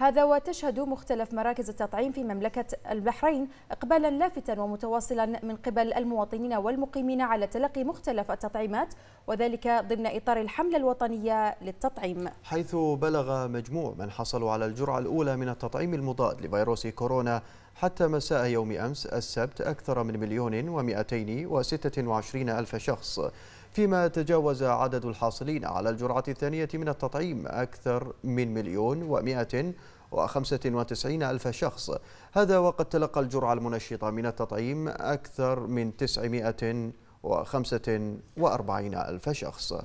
هذا وتشهد مختلف مراكز التطعيم في مملكة البحرين إقبالا لافتا ومتواصلا من قبل المواطنين والمقيمين على تلقي مختلف التطعيمات وذلك ضمن إطار الحملة الوطنية للتطعيم حيث بلغ مجموع من حصلوا على الجرعة الأولى من التطعيم المضاد لفيروس كورونا حتى مساء يوم أمس السبت أكثر من مليون ومئتين وستة وعشرين ألف شخص فيما تجاوز عدد الحاصلين على الجرعة الثانية من التطعيم أكثر من مليون ومئة وخمسة وتسعين ألف شخص هذا وقد تلقى الجرعة المنشطة من التطعيم أكثر من تسعمائة وخمسة وأربعين ألف شخص